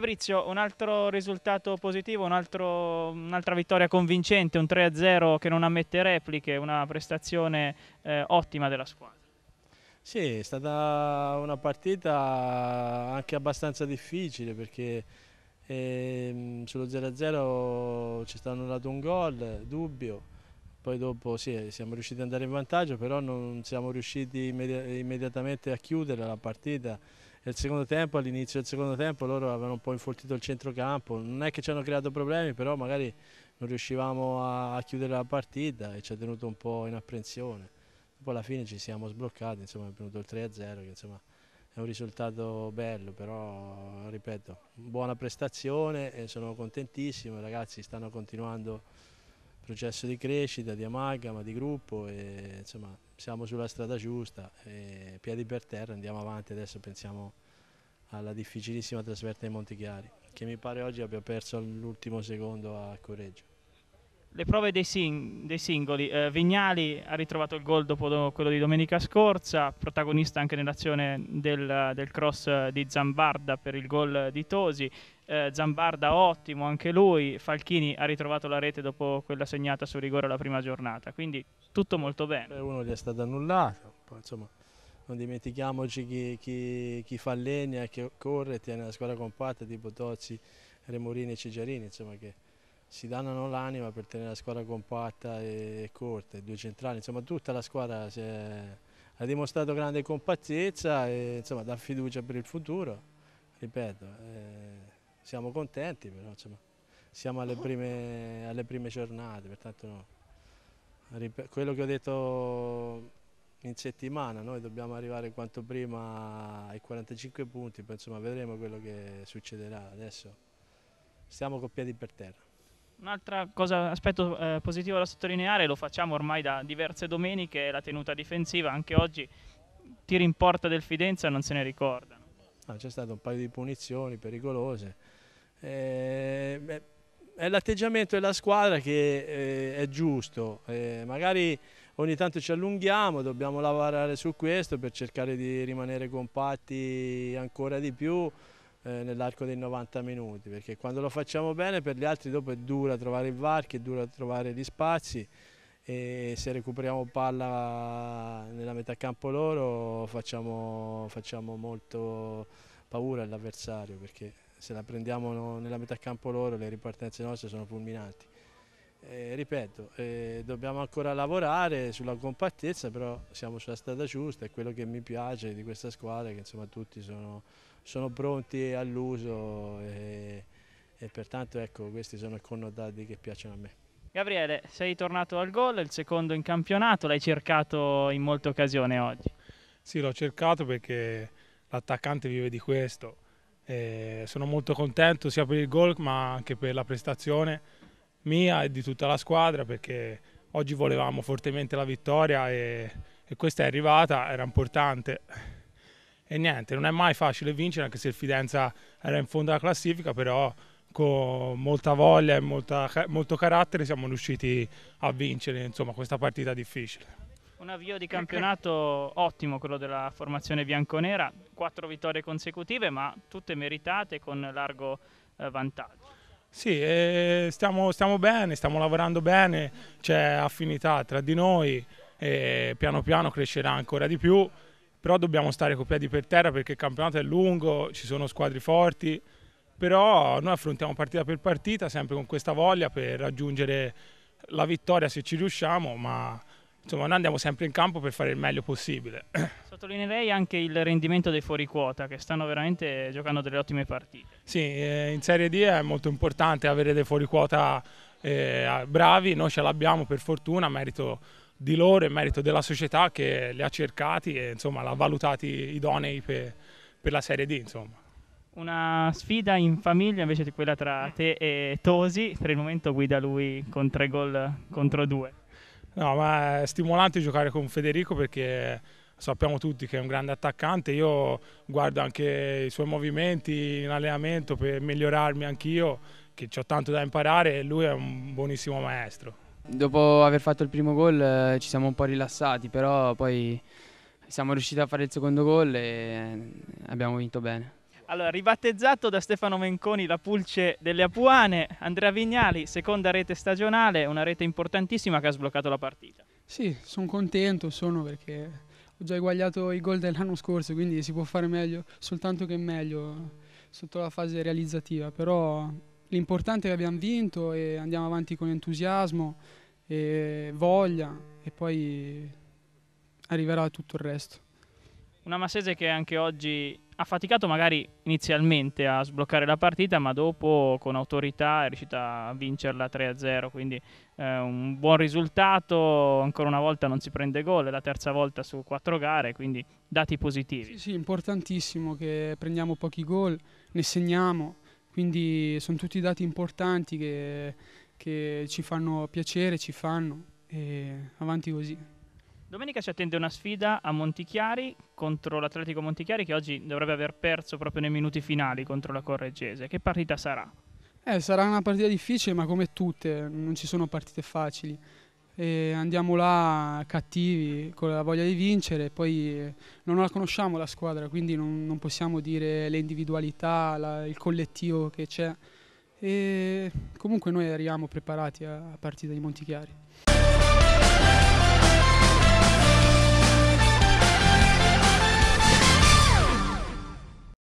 Fabrizio, un altro risultato positivo, un altro, un'altra vittoria convincente, un 3-0 che non ammette repliche, una prestazione eh, ottima della squadra. Sì, è stata una partita anche abbastanza difficile perché eh, sullo 0-0 ci stanno dato un gol, dubbio, poi dopo sì, siamo riusciti ad andare in vantaggio, però non siamo riusciti immedi immediatamente a chiudere la partita nel secondo tempo, all'inizio del secondo tempo loro avevano un po' infoltito il centrocampo, non è che ci hanno creato problemi, però magari non riuscivamo a chiudere la partita e ci ha tenuto un po' in apprensione. Poi alla fine ci siamo sbloccati, insomma è venuto il 3-0 che insomma è un risultato bello, però ripeto, buona prestazione e sono contentissimo, i ragazzi stanno continuando il processo di crescita, di amalgama, di gruppo e insomma siamo sulla strada giusta, piedi per terra, andiamo avanti, adesso pensiamo alla difficilissima trasferta ai Montichiari, che mi pare oggi abbia perso l'ultimo secondo a Correggio. Le prove dei, sing dei singoli, eh, Vignali ha ritrovato il gol dopo quello di domenica scorsa, protagonista anche nell'azione del, del cross di Zambarda per il gol di Tosi, eh, Zambarda ottimo anche lui, Falchini ha ritrovato la rete dopo quella segnata su rigore alla prima giornata, quindi tutto molto bene. Beh, uno gli è stato annullato, poi insomma non dimentichiamoci chi, chi, chi fa legna, chi corre, tiene la squadra compatta tipo Tozzi, Remorini e Cigiarini, insomma che si danno l'anima per tenere la squadra compatta e corta, due centrali, insomma tutta la squadra è, ha dimostrato grande compattezza e insomma dà fiducia per il futuro, ripeto. Eh, siamo contenti, però insomma, siamo alle prime, alle prime giornate, pertanto quello che ho detto in settimana, noi dobbiamo arrivare quanto prima ai 45 punti, poi insomma vedremo quello che succederà adesso. Stiamo con piedi per terra. Un'altra cosa, aspetto eh, positivo da sottolineare, lo facciamo ormai da diverse domeniche, è la tenuta difensiva, anche oggi tiri in porta del Fidenza non se ne ricordano. Ah, c'è stato un paio di punizioni pericolose, eh, è l'atteggiamento della squadra che eh, è giusto, eh, magari ogni tanto ci allunghiamo, dobbiamo lavorare su questo per cercare di rimanere compatti ancora di più eh, nell'arco dei 90 minuti, perché quando lo facciamo bene per gli altri dopo è dura trovare i varchi, è dura trovare gli spazi e se recuperiamo palla nella metà campo loro facciamo, facciamo molto paura all'avversario perché se la prendiamo nella metà campo loro le ripartenze nostre sono fulminanti. Eh, ripeto, eh, dobbiamo ancora lavorare sulla compattezza, però siamo sulla strada giusta, è quello che mi piace di questa squadra, che insomma tutti sono, sono pronti all'uso e, e, pertanto ecco, questi sono i connotati che piacciono a me. Gabriele, sei tornato al gol, il secondo in campionato, l'hai cercato in molte occasioni oggi? Sì, l'ho cercato perché l'attaccante vive di questo e eh, sono molto contento sia per il gol ma anche per la prestazione mia e di tutta la squadra perché oggi volevamo fortemente la vittoria e, e questa è arrivata, era importante. E niente, non è mai facile vincere anche se il Fidenza era in fondo alla classifica, però con molta voglia e molta, molto carattere siamo riusciti a vincere insomma, questa partita difficile. Un avvio di campionato ottimo quello della formazione bianconera, quattro vittorie consecutive ma tutte meritate con largo eh, vantaggio. Sì, eh, stiamo, stiamo, bene, stiamo lavorando bene, c'è affinità tra di noi e piano piano crescerà ancora di più, però dobbiamo stare con piedi per terra perché il campionato è lungo, ci sono squadre forti, però noi affrontiamo partita per partita sempre con questa voglia per raggiungere la vittoria se ci riusciamo, ma insomma, noi andiamo sempre in campo per fare il meglio possibile. Sottolineerei anche il rendimento dei fuori quota che stanno veramente giocando delle ottime partite. Sì, eh, in Serie D è molto importante avere dei fuori quota eh, bravi, noi ce l'abbiamo per fortuna, merito di loro e merito della società che li ha cercati e insomma l'ha valutati idonei per, per la Serie D. Insomma. Una sfida in famiglia invece di quella tra te e Tosi, per il momento guida lui con tre gol contro due. No, ma è stimolante giocare con Federico perché sappiamo tutti che è un grande attaccante, io guardo anche i suoi movimenti in allenamento per migliorarmi anch'io, che ho tanto da imparare e lui è un buonissimo maestro. Dopo aver fatto il primo gol eh, ci siamo un po' rilassati, però poi siamo riusciti a fare il secondo gol e abbiamo vinto bene. Allora, ribattezzato da Stefano Menconi la pulce delle Apuane, Andrea Vignali, seconda rete stagionale, una rete importantissima che ha sbloccato la partita. Sì, sono contento, sono perché ho già eguagliato i gol dell'anno scorso, quindi si può fare meglio, soltanto che meglio sotto la fase realizzativa, però l'importante è che abbiamo vinto e andiamo avanti con entusiasmo e voglia e poi arriverà tutto il resto. Una Massese che anche oggi ha faticato magari inizialmente a sbloccare la partita, ma dopo con autorità è riuscita a vincerla 3-0, quindi eh, un buon risultato, ancora una volta non si prende gol, è la terza volta su quattro gare, quindi dati positivi. Sì, sì, importantissimo che prendiamo pochi gol, ne segniamo, quindi sono tutti dati importanti che, che ci fanno piacere, ci fanno e avanti così. Domenica ci attende una sfida a Montichiari contro l'Atletico Montichiari che oggi dovrebbe aver perso proprio nei minuti finali contro la Correggese. Che partita sarà? Eh, sarà una partita difficile, ma come tutte, non ci sono partite facili. E andiamo là cattivi, con la voglia di vincere, poi eh, non la conosciamo la squadra, quindi non, non possiamo dire le individualità, la, il collettivo che c'è. E comunque noi arriviamo preparati a, a partita di Montichiari.